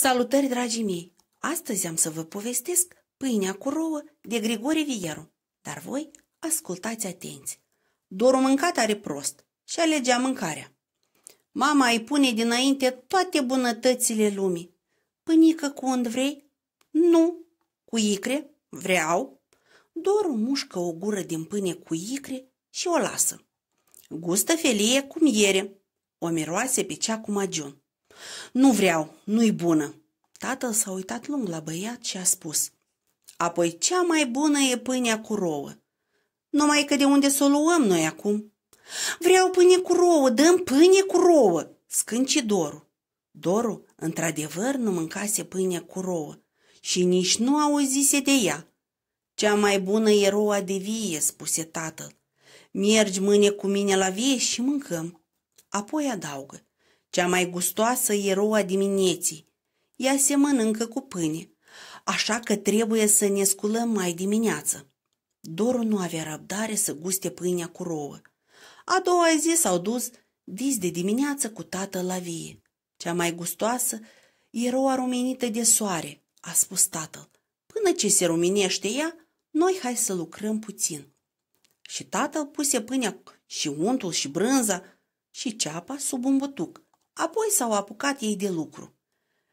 Salutări, dragii mei! Astăzi am să vă povestesc pâinea cu rouă de Grigore Vieru, dar voi ascultați atenți. Dorul mâncat are prost și alegea mâncarea. Mama îi pune dinainte toate bunătățile lumii. Pânică cu und vrei? Nu. Cu icre? Vreau. Doru mușcă o gură din pâine cu icre și o lasă. Gustă felie cum ieri o miroase pe cea cu magiun. Nu vreau, nu-i bună. Tatăl s-a uitat lung la băiat și a spus. Apoi cea mai bună e pâinea cu rouă. Numai că de unde să o luăm noi acum? Vreau pâine cu rouă, dăm pâine cu rouă, scânci Doru. Doru, într-adevăr, nu mâncase pâine cu rouă și nici nu auzise de ea. Cea mai bună e roa de vie, spuse tatăl. Mergi mâine cu mine la vie și mâncăm. Apoi adaugă cea mai gustoasă e roua dimineții. Ea se mănâncă cu pâine, așa că trebuie să ne sculăm mai dimineață. Doru nu avea răbdare să guste pâinea cu rouă. A doua zi s-au dus dis de dimineață cu tatăl la vie. Cea mai gustoasă e roa rumenită de soare, a spus tatăl. Până ce se ruminește ea, noi hai să lucrăm puțin. Și tatăl puse pâinea și untul și brânza și ceapa sub un butuc Apoi s-au apucat ei de lucru.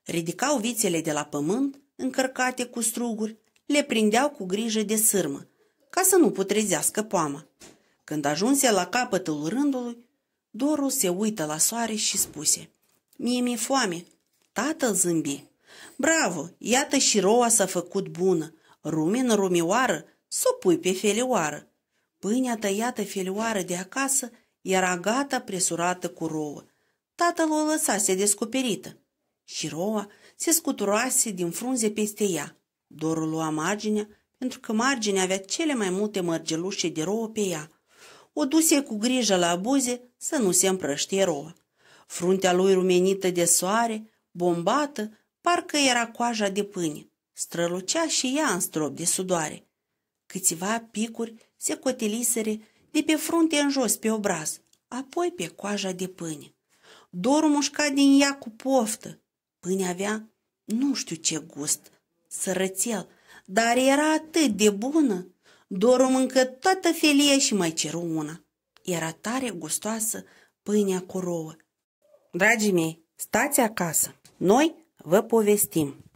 Ridicau vițele de la pământ, încărcate cu struguri, le prindeau cu grijă de sârmă, ca să nu putrezească poama. Când ajunse la capătul rândului, Doru se uită la soare și spuse, Mie mi-e foame. Tatăl zâmbi. Bravo, iată și roa s-a făcut bună. Rumin rumioară, s-o pui pe felioară. Pâinea tăiată felioară de acasă era gata presurată cu rouă tatăl o lăsase descoperită. roa se scuturase din frunze peste ea. Dorul lua marginea, pentru că marginea avea cele mai multe mărgelușe de rouă pe ea. O duse cu grijă la buze să nu se împrăștie roa. Fruntea lui rumenită de soare, bombată, parcă era coaja de pâine. Strălucea și ea în strop de sudoare. Câțiva picuri se cotelisere de pe frunte în jos pe obraz, apoi pe coaja de pâine. Doru mușca din ea cu poftă. Pâinea avea nu știu ce gust, sărățel, dar era atât de bună. Doru mâncă toată felia și mai ceru una. Era tare gustoasă pâinea cu rouă. Dragii mei, stați acasă! Noi vă povestim!